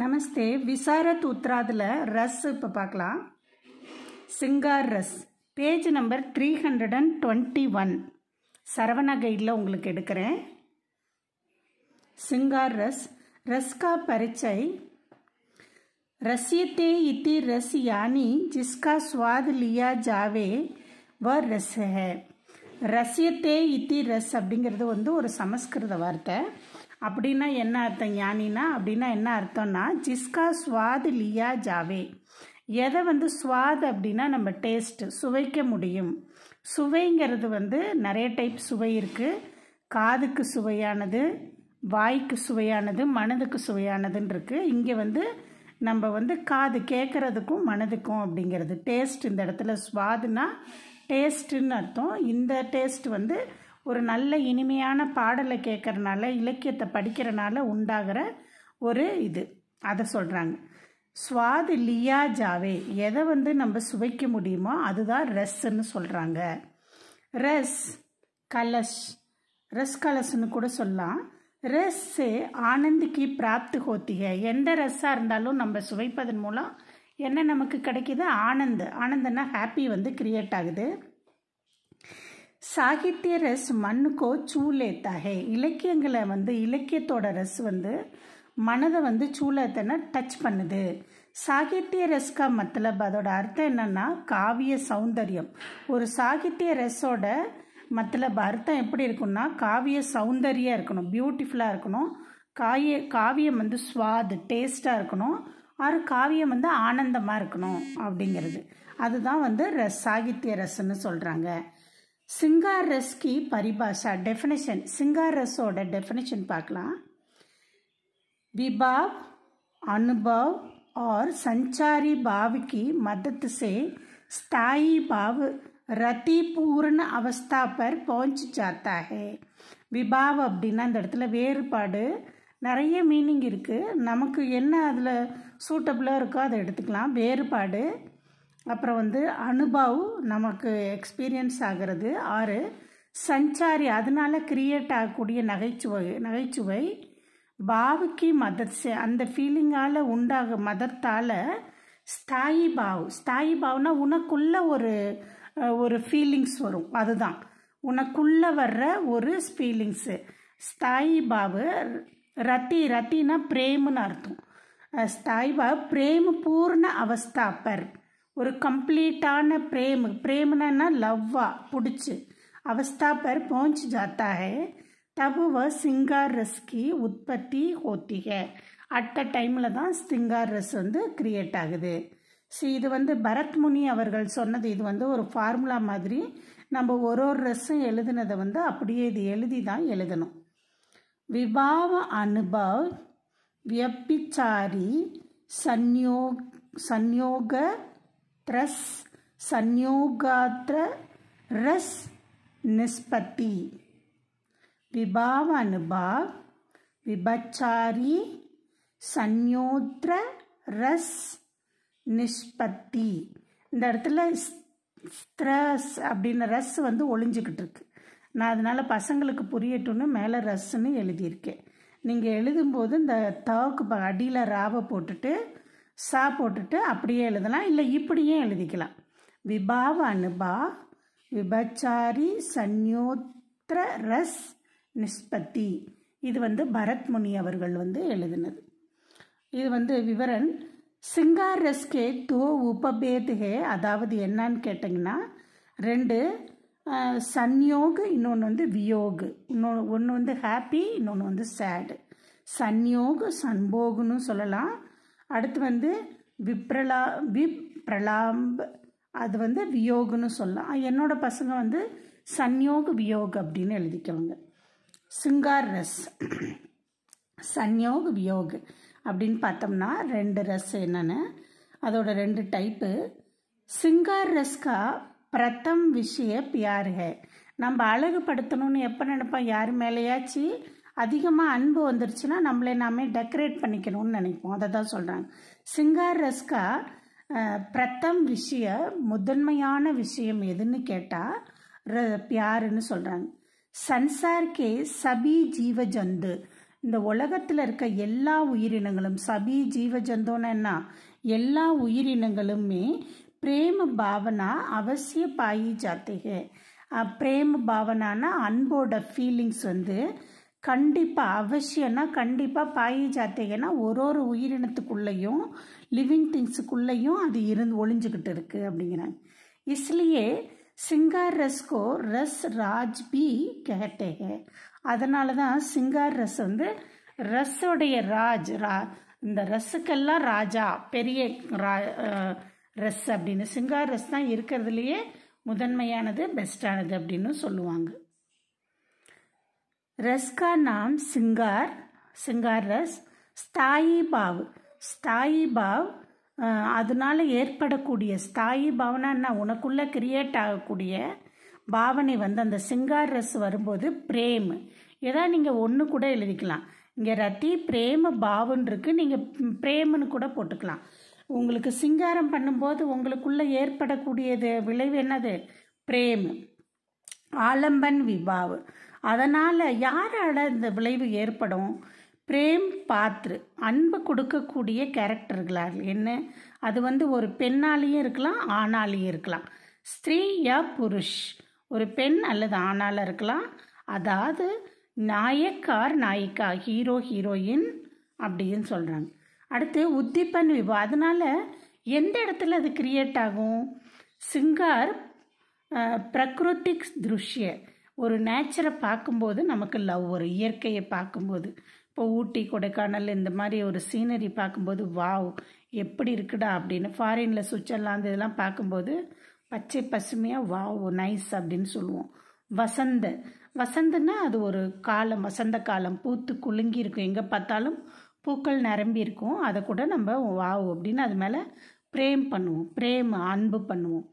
நமஸ்தே விசாரத் உத்ராதில் ரஸ் இப்போ பார்க்கலாம் சிங்கார் ரஸ் page number three hundred and twenty one சரவண கைடில் உங்களுக்கு எடுக்கிறேன் சிங்கார் ரஸ் ரஸ்கா பரிச்சை ரஸ்யத்தே இத்தி ரஸ் யானி ஜிஸ்கா சுவாத் லியா ஜாவே வ ரஸ் ஹே ரஸ்யத்தே இத்தி ரஸ் அப்படிங்கிறது வந்து ஒரு சமஸ்கிருத வார்த்தை அப்படின்னா என்ன அர்த்தம் ஞானினா அப்படின்னா என்ன அர்த்தம்னா ஜிஸ்கா சுவாது லியா ஜாவே எதை வந்து சுவாது அப்படின்னா நம்ம டேஸ்ட்டு சுவைக்க முடியும் சுவைங்கிறது வந்து நிறைய டைப் சுவை இருக்குது காதுக்கு சுவையானது வாய்க்கு சுவையானது மனதுக்கு சுவையானதுன்னு இருக்குது இங்கே வந்து நம்ம வந்து காது கேட்குறதுக்கும் மனதுக்கும் அப்படிங்கிறது டேஸ்ட் இந்த இடத்துல சுவாதுனா டேஸ்ட்டுன்னு அர்த்தம் இந்த டேஸ்ட் வந்து ஒரு நல்ல இனிமையான பாடலை கேட்குறனால இலக்கியத்தை படிக்கிறனால உண்டாகிற ஒரு இது அதை சொல்கிறாங்க சுவாது லியா ஜாவே எதை வந்து நம்ம சுவைக்க முடியுமோ அதுதான் ரஸ்ன்னு சொல்கிறாங்க ரஸ் கலஷ் ரஸ் கலஷ்னு கூட சொல்லலாம் ரஸ்ஸு ஆனந்திக்கு பிராப்து ஹோத்திக எந்த ரஸ்ஸாக இருந்தாலும் நம்ம சுவைப்பதன் மூலம் என்ன நமக்கு கிடைக்கிது ஆனந்த் ஆனந்தன்னா ஹாப்பி வந்து கிரியேட் ஆகுது சாகித்ய ரஸ் மண்ணுக்கோ ஹே இலக்கியங்களை வந்து இலக்கியத்தோட ரஸ் வந்து மனதை வந்து சூலத்தனை டச் பண்ணுது சாகித்ய ரஸ்கா மத்தலப் அதோட அர்த்தம் என்னென்னா காவிய சௌந்தர்யம் ஒரு சாகித்ய ரஸோட மத்தலப் அர்த்தம் எப்படி இருக்கும்னா காவிய சௌந்தர்யா இருக்கணும் பியூட்டிஃபுல்லாக இருக்கணும் காய காவியம் வந்து சுவாது டேஸ்ட்டாக இருக்கணும் ஆறு காவியம் வந்து ஆனந்தமாக இருக்கணும் அப்படிங்கிறது அதுதான் வந்து ரஸ் சாகித்ய ரசன்னு சொல்கிறாங்க சிங்காரஸ்கி பரிபாஷா டெஃபினேஷன் சிங்காரஸோட டெஃபினேஷன் பார்க்கலாம் விபாவ் அனுபவ் ஆர் சஞ்சாரி பாவிக்கு மதத்து சே ஸ்தாயி பாவ் ரத்தி பூரண அவஸ்தா பர் போஞ்சு ஜாத்தா ஹே விபாவ் அப்படின்னா அந்த இடத்துல வேறுபாடு நிறைய மீனிங் இருக்குது நமக்கு என்ன அதில் சூட்டபுளாக இருக்கோ அதை எடுத்துக்கலாம் வேறுபாடு அப்புறம் வந்து அனுபவ் நமக்கு எக்ஸ்பீரியன்ஸ் ஆகிறது ஆறு சஞ்சாரி அதனால் கிரியேட் ஆகக்கூடிய நகைச்சுவை நகைச்சுவை பாவுக்கு மதர்ஸ் அந்த ஃபீலிங்கால் உண்டாக மதத்தால் ஸ்தாயி பாவ் ஸ்தாயி பாவ்னா உனக்குள்ள ஒரு ஒரு ஃபீலிங்ஸ் வரும் அதுதான் உனக்குள்ளே வர்ற ஒரு ஃபீலிங்ஸு ஸ்தாயி பாவு ரத்தி ரத்தினா பிரேம்னு அர்த்தம் ஸ்தாயி பாவ் பிரேம பூர்ண அவஸ்தா பர் ஒரு கம்ப்ளீட்டான பிரேம் प्रेमना லவ்வா பிடிச்சி அவஸ்தா பர் போஞ்சு पहुंच जाता है तब वह सिंगार रस की அட் டைமில் தான் சிங்கார் ரஸ் வந்து கிரியேட் ஆகுது ஸோ இது வந்து பரத்முனி அவர்கள் சொன்னது இது வந்து ஒரு ஃபார்முலா மாதிரி நம்ம ஒரு ஒரு ரஸ்ஸும் எழுதுனதை வந்து அப்படியே இது எழுதி தான் எழுதணும் விபாவ அனுபவ் வியப்பிச்சாரி சந்யோ சந்யோக ரஸ் संयोगात्र ரஸ் நிஸ்பத்தி விபாவ अनुभाव விபச்சாரி சன்யோத்ர ரஸ் நிஷ்பத்தி இந்த இடத்துல ஸ்த்ரஸ் அப்படின்னு ரஸ் வந்து ஒளிஞ்சிக்கிட்டு இருக்கு நான் அதனால பசங்களுக்கு புரியட்டும்னு மேலே ரஸ்ன்னு எழுதியிருக்கேன் நீங்கள் எழுதும்போது இந்த தவக்கு அடியில் ராவை போட்டுட்டு சா போட்டுட்டு அப்படியே எழுதலாம் இல்லை இப்படியே எழுதிக்கலாம் விபாவ அனுபா விபச்சாரி சந்யோத்திர ரஸ் நிஷ்பத்தி இது வந்து பரத் முனி அவர்கள் வந்து எழுதினது இது வந்து விவரன் சிங்கார் ரஸ்கே தோ உபபேதுகே அதாவது என்னன்னு கேட்டிங்கன்னா ரெண்டு சன்யோகு இன்னொன்று வந்து வியோகு இன்னொன்று ஒன்று வந்து ஹாப்பி இன்னொன்று வந்து சேடு சன்யோகு சன்போகுன்னு சொல்லலாம் அடுத்து வந்து விப்ரலா விப்ரலாம்ப அது வந்து வியோகுன்னு சொல்லலாம் என்னோடய பசங்க வந்து சன்யோக வியோக் அப்படின்னு எழுதிக்கவங்க சிங்கார் ரஸ் சன்யோக வியோக் அப்படின்னு பார்த்தோம்னா ரெண்டு ரஸ் என்னென்னு அதோட ரெண்டு டைப்பு சிங்கார் ரஸ்கா பிரதம் விஷய பியார் நம்ம அழகுபடுத்தணும்னு எப்போ நினைப்போம் யார் மேலேயாச்சு அதிகமாக அன்பு வந்துருச்சுன்னா நம்மளை நாமே டெக்கரேட் பண்ணிக்கணும்னு நினைப்போம் அதை தான் சொல்கிறாங்க சிங்கார் ரஸ்கா பிரத்தம் விஷய முதன்மையான விஷயம் எதுன்னு கேட்டால் ர பியாருன்னு சொல்கிறாங்க சன்சார்கே சபி ஜீவ ஜந்து இந்த உலகத்தில் இருக்க எல்லா உயிரினங்களும் சபி ஜீவ ஜந்தோன்னா எல்லா உயிரினங்களுமே பிரேம பாவனா அவசிய பாயி ஜாத்திகை பிரேம பாவனான அன்போட ஃபீலிங்ஸ் வந்து கண்டிப்பாக அவசியம்னா கண்டிப்பாக பாயி ஜாத்தகைனா ஒரு ஒரு உயிரினத்துக்குள்ளேயும் லிவிங் திங்ஸுக்குள்ளேயும் அது இருந்து ஒளிஞ்சுக்கிட்டு இருக்குது அப்படிங்கிறாங்க இஸ்லியே சிங்கார் ரஸ்கோ ரஸ் ராஜ் பி கேட்டேக அதனால தான் சிங்கார் ரஸ் வந்து ரஸ்ஸோடைய ராஜ் ரா இந்த ரஸுக்கெல்லாம் ராஜா பெரிய ரா ரஸ் அப்படின்னு சிங்கார் ரஸ் தான் இருக்கிறதுலையே முதன்மையானது பெஸ்டானது அப்படின்னு சொல்லுவாங்க ரஸ்கா का சிங்கார் சிங்கார் ரஸ் ஸ்தாயி स्थायी ஸ்தாயி பாவ் அதனால அதனால் ஏற்படக்கூடிய ஸ்தாயி பாவனா என்ன உனக்குள்ளே கிரியேட் ஆகக்கூடிய பாவனை வந்து அந்த சிங்கார் ரஸ் வரும்போது பிரேம் ஏதாவது நீங்கள் ஒன்று கூட எழுதிக்கலாம் இங்கே ரத்தி பிரேம பாவன் நீங்கள் பிரேமன்னு கூட போட்டுக்கலாம் உங்களுக்கு சிங்காரம் பண்ணும்போது உங்களுக்குள்ளே ஏற்படக்கூடியது விளைவு என்னது பிரேம் ஆலம்பன் விபாவு அதனால் யாரால் இந்த விளைவு ஏற்படும் பிரேம் பாத்ரு அன்பு கொடுக்கக்கூடிய கேரக்டர்களால் என்ன அது வந்து ஒரு பெண்ணாலேயும் இருக்கலாம் ஆணாலேயும் இருக்கலாம் ஸ்திரீ யா புருஷ் ஒரு பெண் அல்லது ஆணால் இருக்கலாம் அதாவது நாயக்கார் நாயிக்கா ஹீரோ ஹீரோயின் அப்படின்னு சொல்கிறாங்க அடுத்து உத்திப்பன் விபா அதனால் எந்த இடத்துல அது கிரியேட் ஆகும் சிங்கார் பிரகிருத்திக் திருஷ்ய ஒரு நேச்சரை பார்க்கும்போது நமக்கு லவ் வரும் இயற்கையை பார்க்கும்போது இப்போ ஊட்டி கொடைக்கானல் இந்த மாதிரி ஒரு சீனரி பார்க்கும்போது வாவ் எப்படி இருக்குடா அப்படின்னு ஃபாரினில் சுவிட்சர்லாந்து இதெல்லாம் பார்க்கும்போது பச்சை பசுமையாக வாவ் நைஸ் அப்படின்னு சொல்லுவோம் வசந்த வசந்தன்னா அது ஒரு காலம் வசந்த காலம் பூத்து குலுங்கி இருக்கும் எங்கே பார்த்தாலும் பூக்கள் நிரம்பி இருக்கும் அதை கூட நம்ம வாவ் அப்படின்னு அது மேலே பிரேம் பண்ணுவோம் பிரேம் அன்பு பண்ணுவோம்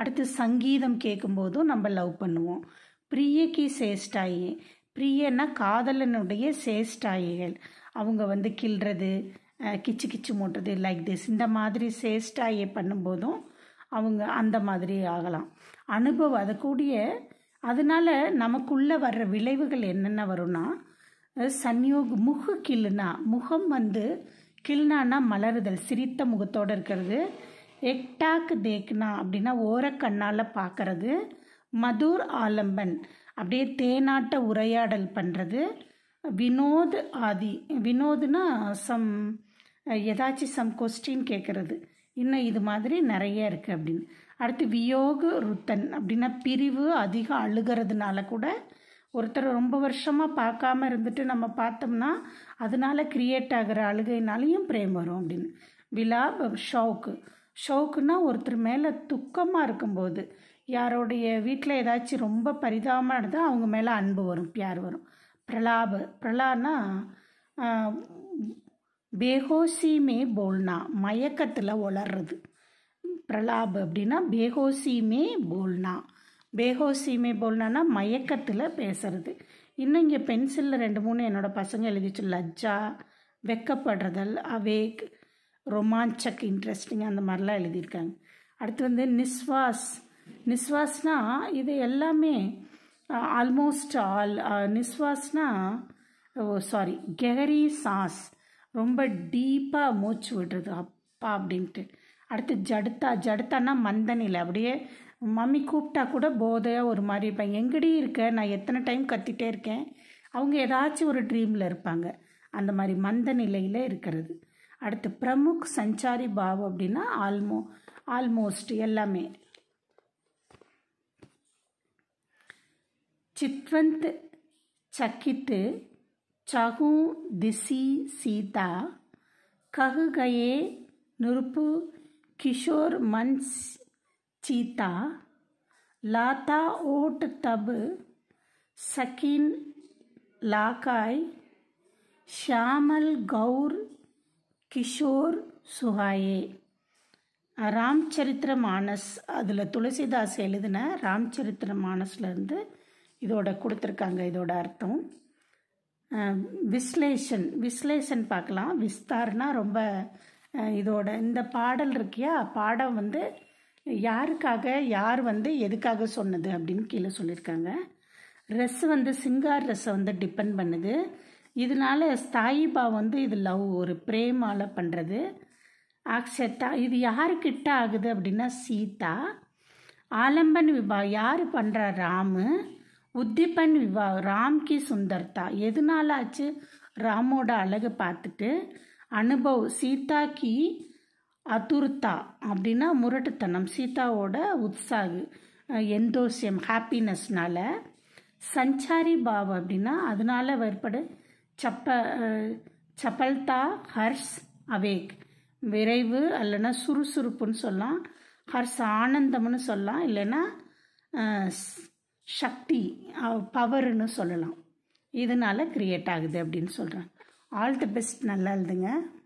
அடுத்து சங்கீதம் கேட்கும்போதும் நம்ம லவ் பண்ணுவோம் பிரியக்கு சேஷ்டாயி பிரியன்னா காதலனுடைய சேஷ்டாயிகள் அவங்க வந்து கிள்றது கிச்சு கிச்சு மூட்டுறது லைக் திஸ் இந்த மாதிரி சேஷ்டாயை பண்ணும்போதும் அவங்க அந்த மாதிரி ஆகலாம் அனுபவம் அது கூடிய அதனால நமக்குள்ளே வர்ற விளைவுகள் என்னென்ன வரும்னா சன்யோக் முகு கிள்னா முகம் வந்து கிள்னானா மலருதல் சிரித்த முகத்தோடு இருக்கிறது எக்டாக் தேக்னா அப்படின்னா ஓரக்கண்ணால் பார்க்கறது மதுர் ஆலம்பன் அப்படியே தேனாட்ட உரையாடல் பண்ணுறது வினோத் ஆதி வினோதுனா சம் ஏதாச்சும் சம் கொஸ்டின் கேட்குறது இன்னும் இது மாதிரி நிறைய இருக்குது அப்படின்னு அடுத்து வியோக ருத்தன் அப்படின்னா பிரிவு அதிகம் அழுகிறதுனால கூட ஒருத்தர் ரொம்ப வருஷமாக பார்க்காம இருந்துட்டு நம்ம பார்த்தோம்னா அதனால் கிரியேட் ஆகிற அழுகைனாலையும் பிரேம் வரும் அப்படின்னு விழா ஷோக்கு ஷோக்குன்னா ஒருத்தர் மேலே துக்கமாக இருக்கும்போது யாரோடைய வீட்டில் ஏதாச்சும் ரொம்ப பரிதாபமாக இருந்தால் அவங்க மேலே அன்பு வரும் பியார் வரும் பிரலாப பிரலானா பேகோசிமே போல்னா மயக்கத்தில் வளர்றது பிரலாப் அப்படின்னா பேகோசிமே போல்னா பேகோசிமே போல்னானா மயக்கத்தில் பேசுறது இன்னும் இங்கே பென்சிலில் ரெண்டு மூணு என்னோடய பசங்க எழுதிச்சு லஜ்ஜா வெக்கப்படுறதல் அவேக் ரொமான்சக் இன்ட்ரெஸ்டிங் அந்த மாதிரிலாம் எழுதியிருக்காங்க அடுத்து வந்து நிஸ்வாஸ் நிஸ்வாஸ்னா இது எல்லாமே ஆல்மோஸ்ட் ஆல் நிஸ்வாஸ்னா ஓ சாரி கெஹரி சாஸ் ரொம்ப டீப்பாக மூச்சு விடுறது அப்பா அப்படின்ட்டு அடுத்து ஜடுத்தா ஜடுத்தான்னா மந்தனில் அப்படியே மம்மி கூப்பிட்டா கூட போதையாக ஒரு மாதிரி இருப்பேன் எங்கடி இருக்க நான் எத்தனை டைம் கத்திட்டே இருக்கேன் அவங்க ஏதாச்சும் ஒரு ட்ரீமில் இருப்பாங்க அந்த மாதிரி மந்த நிலையில் இருக்கிறது அடுத்து பிரமுக் சஞ்சாரி பாவ் அப்படின்னா ஆல்மோ ஆல்மோஸ்ட் எல்லாமே சித்வந்த் சக்கித்து சகு திசி சீதா ககு கயே நுறுப்பு கிஷோர் மன்ஸ் சீதா லாத்தா ஓட் தபு சக்கின் லாக்காய் ஷாமல் கௌர் கிஷோர் சுஹாயே ராம்சரித்திர மானஸ் அதில் துளசிதாஸ் எழுதின ராம்சரித்திர மானஸ்லேருந்து இதோட கொடுத்துருக்காங்க இதோட அர்த்தம் விஸ்லேஷன் விஸ்லேஷன் பார்க்கலாம் விஸ்தார்னா ரொம்ப இதோட இந்த பாடல் இருக்கியா பாடம் வந்து யாருக்காக யார் வந்து எதுக்காக சொன்னது அப்படின்னு கீழே சொல்லியிருக்காங்க ரஸ் வந்து சிங்கார் ரஸ் வந்து டிபெண்ட் பண்ணுது இதனால் ஸ்தாயிபா வந்து இது லவ் ஒரு பிரேமால் பண்ணுறது ஆக்ஷத்தா இது யாருக்கிட்ட ஆகுது அப்படின்னா சீதா ஆலம்பன் விவா யார் பண்ணுறா ராமு உத்திப்பன் விவா ராம்கி சுந்தர்தா எதனால ஆச்சு ராமோட அழகு பார்த்துட்டு அனுபவ் சீதா கி அதுர்த்தா அப்படின்னா முரட்டுத்தனம் சீதாவோட உற்சாகு எந்தோசியம் ஹாப்பினஸ்னால சஞ்சாரி பாவ் அப்படின்னா அதனால ஏற்படு சப்ப சப்பல்தா ஹர்ஷ் அவேக் விரைவு அல்லைனா சுறுசுறுப்புன்னு சொல்லலாம் ஹர்ஷ் ஆனந்தம்னு சொல்லலாம் இல்லைன்னா சக்தி பவர்னு சொல்லலாம் இதனால் க்ரியேட் ஆகுது அப்படின்னு சொல்கிறேன் ஆல் தி பெஸ்ட் நல்லா எழுதுங்க